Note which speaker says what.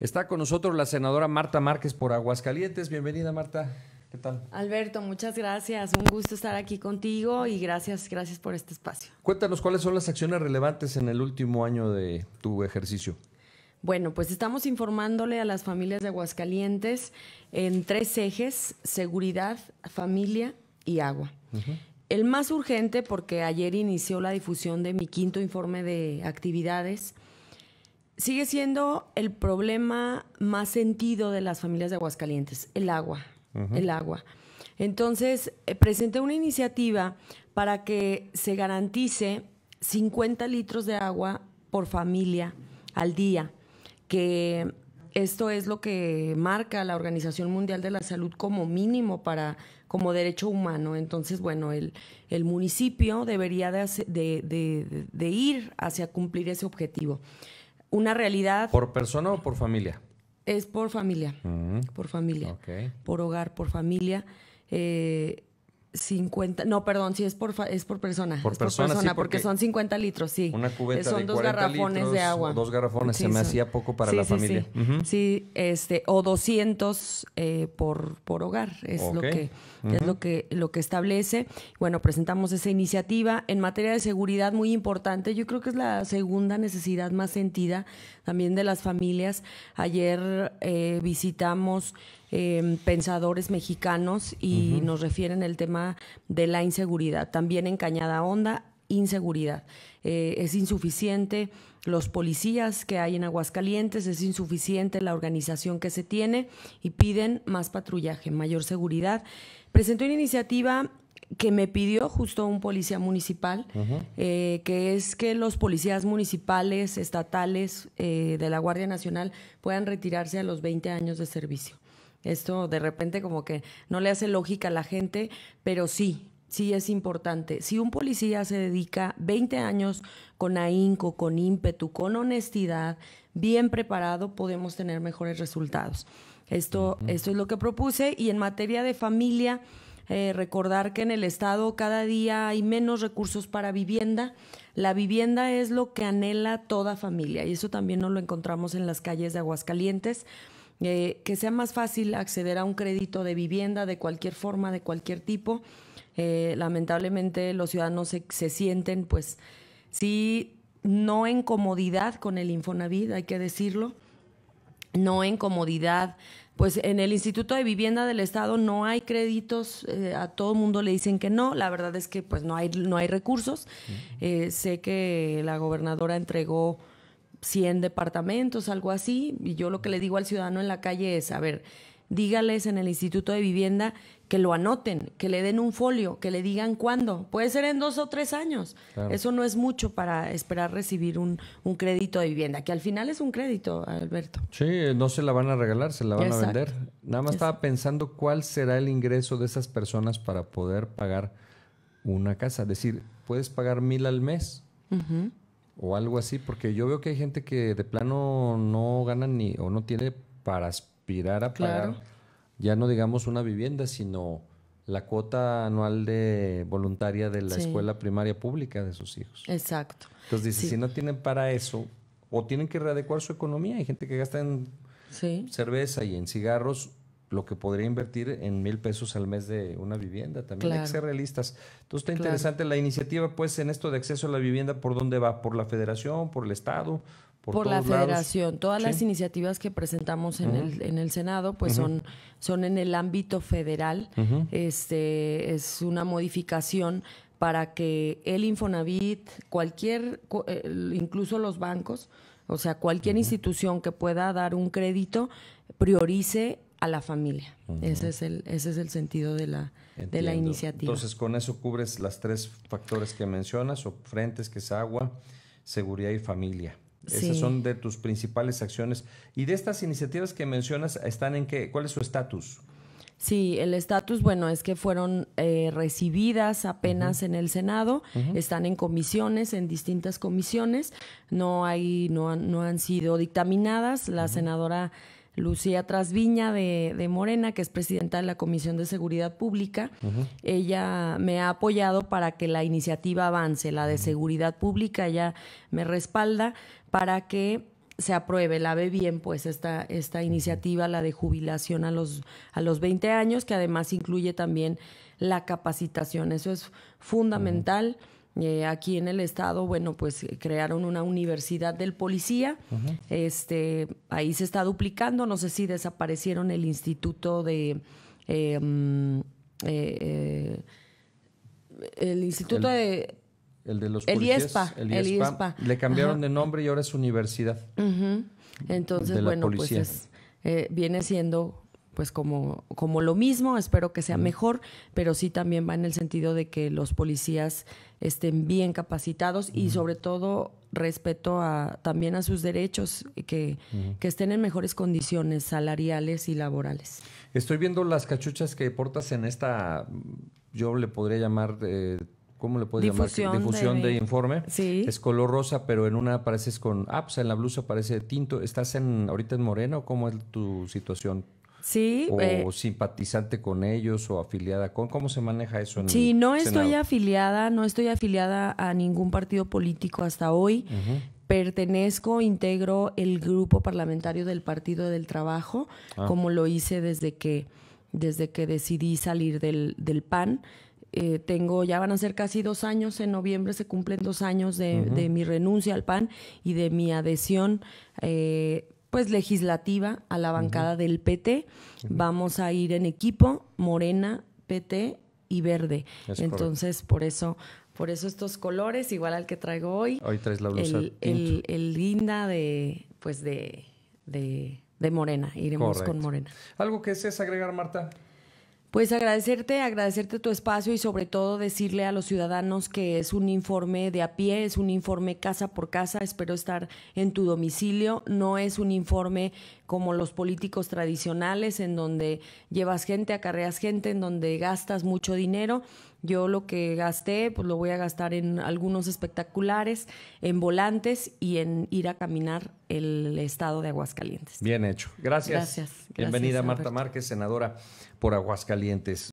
Speaker 1: Está con nosotros la senadora Marta Márquez por Aguascalientes. Bienvenida, Marta. ¿Qué tal?
Speaker 2: Alberto, muchas gracias. Un gusto estar aquí contigo y gracias, gracias por este espacio.
Speaker 1: Cuéntanos cuáles son las acciones relevantes en el último año de tu ejercicio.
Speaker 2: Bueno, pues estamos informándole a las familias de Aguascalientes en tres ejes, seguridad, familia y agua. El más urgente, porque ayer inició la difusión de mi quinto informe de actividades, sigue siendo el problema más sentido de las familias de Aguascalientes, el agua, el agua. Entonces, eh, presenté una iniciativa para que se garantice 50 litros de agua por familia al día, que esto es lo que marca la Organización Mundial de la Salud como mínimo para como derecho humano. Entonces, bueno, el, el municipio debería de ir hacia cumplir ese objetivo una realidad.
Speaker 1: ¿Por persona o por familia?
Speaker 2: Es por familia, mm. por familia, por hogar, por familia. Eh, 50, no, perdón, sí es por es por persona. Por, persona, porque, son 50 litros, sí. Una cubeta son dos garrafones de agua. Dos garrafones, se me hacía poco para la familia. Sí, este, o 200 eh, por, por hogar, es lo que es lo que lo que establece. Bueno, presentamos esa iniciativa en materia de seguridad muy importante. Yo creo que es la segunda necesidad más sentida también de las familias. Ayer eh, visitamos eh, pensadores mexicanos y nos refieren el tema de la inseguridad. También en Cañada Honda, inseguridad. Eh, es insuficiente los policías que hay en Aguascalientes, es insuficiente la organización que se tiene y piden más patrullaje, mayor seguridad. Presentó una iniciativa que me pidió justo un policía municipal, eh, que es que los policías municipales, estatales, eh, de la Guardia Nacional puedan retirarse a los 20 años de servicio. Esto de repente como que no le hace lógica a la gente, pero sí, sí es importante. Si un policía se dedica 20 años con ahínco, con ímpetu, con honestidad, bien preparado, podemos tener mejores resultados. Esto, esto es lo que propuse y en materia de familia... Eh, recordar que en el Estado cada día hay menos recursos para vivienda. La vivienda es lo que anhela toda familia y eso también no lo encontramos en las calles de Aguascalientes. Eh, que sea más fácil acceder a un crédito de vivienda de cualquier forma, de cualquier tipo. Eh, lamentablemente los ciudadanos se, sienten, pues, sí, no en comodidad con el Infonavit, hay que decirlo, no en comodidad. Pues en el Instituto de Vivienda del Estado no hay créditos, eh, a todo mundo le dicen que no, la verdad es que pues no hay, no hay recursos. sé que la gobernadora entregó 100 departamentos, algo así. Y yo lo que le digo al ciudadano en la calle es, a ver, dígales en el Instituto de Vivienda que lo anoten, que le den un folio, que le digan cuándo. Puede ser en dos o tres años. Eso no es mucho para esperar recibir un, crédito de vivienda, que al final es un crédito, Alberto.
Speaker 1: Sí, no se la van a regalar, se la van a vender. Nada más estaba pensando cuál será el ingreso de esas personas para poder pagar una casa. Es decir, puedes pagar mil al mes o algo así, porque yo veo que hay gente que de plano no gana ni o no tiene para aspirar a pagar, ya no digamos una vivienda, sino la cuota anual de voluntaria de la escuela primaria pública de sus hijos. Exacto. Entonces dice, si no tienen para eso, o tienen que readecuar su economía, hay gente que gasta en cerveza y en cigarros lo que podría invertir en mil pesos al mes de una vivienda. También ser realistas. Entonces está interesante la iniciativa, pues, en esto de acceso a la vivienda, ¿por dónde va? ¿Por la federación? ¿Por el Estado? Por, la federación.
Speaker 2: Todas las iniciativas que presentamos en, el, en el Senado, pues son, son en el ámbito federal. Este es una modificación para que el Infonavit, cualquier, eh, incluso los bancos, o sea, cualquier institución que pueda dar un crédito, priorice a la familia. ese, es el, ese es el sentido de la, de la iniciativa. Entonces,
Speaker 1: con eso cubres las tres factores que mencionas, o frentes, que es agua, seguridad y familia. Esas son de tus principales acciones. Y de estas iniciativas que mencionas, ¿están en qué? ¿Cuál es su estatus?
Speaker 2: Sí, el estatus, bueno, es que fueron eh, recibidas apenas en el Senado, están en comisiones, en distintas comisiones, no hay, no no han sido dictaminadas. La senadora Lucía Trasviña de, Morena, que es presidenta de la Comisión de Seguridad Pública. Ella me ha apoyado para que la iniciativa avance, la de seguridad pública, ella me respalda para que se apruebe, la ve bien pues esta, esta iniciativa, la de jubilación a los, a los 20 años, que además incluye también la capacitación. Eso es fundamental. Eh, aquí en el estado, bueno, pues eh, crearon una universidad del policía. Este, ahí se está duplicando. No sé si desaparecieron el instituto de eh, mm, el instituto de el de los policías, el, IESPA, el Le cambiaron
Speaker 1: de nombre y ahora es universidad.
Speaker 2: Entonces, bueno, pues viene siendo pues como, como lo mismo, espero que sea mejor, pero sí también va en el sentido de que los policías estén bien capacitados y sobre todo respeto a, también a sus derechos, eh, que, que, estén en mejores condiciones salariales y laborales.
Speaker 1: Estoy viendo las cachuchas que portas en esta, yo le podría llamar... Eh, ¿Cómo le puedo llamar? Difusión de, informe. Es color rosa, pero en una apareces con. Ah, pues en la blusa aparece tinto. ¿Estás en ahorita en moreno? ¿Cómo es tu situación?
Speaker 2: Sí, o eh,
Speaker 1: simpatizante con ellos o afiliada con. ¿Cómo se maneja eso en Sí, no estoy
Speaker 2: afiliada, no estoy afiliada a ningún partido político hasta hoy. Pertenezco, integro el grupo parlamentario del Partido del Trabajo, ah. como lo hice desde que, desde que decidí salir del, PAN. Eh, tengo, ya van a ser casi dos años, en noviembre se cumplen dos años de, mi renuncia al PAN y de mi adhesión eh, pues legislativa a la bancada del PT. Vamos a ir en equipo, Morena, PT y Verde. Entonces, por eso por eso estos colores, igual al que traigo hoy. El, linda de, pues de, de, Morena. Iremos con Morena.
Speaker 1: ¿Algo que desees agregar, Marta?
Speaker 2: Pues agradecerte, agradecerte tu espacio y sobre todo decirle a los ciudadanos que es un informe de a pie, es un informe casa por casa, espero estar en tu domicilio, no es un informe como los políticos tradicionales en donde llevas gente, acarreas gente, en donde gastas mucho dinero. Yo lo que gasté, pues lo voy a gastar en algunos espectaculares, en volantes y en ir a caminar el estado de Aguascalientes. Bien
Speaker 1: hecho. Gracias. Gracias. Bienvenida Marta Márquez, senadora por Aguascalientes.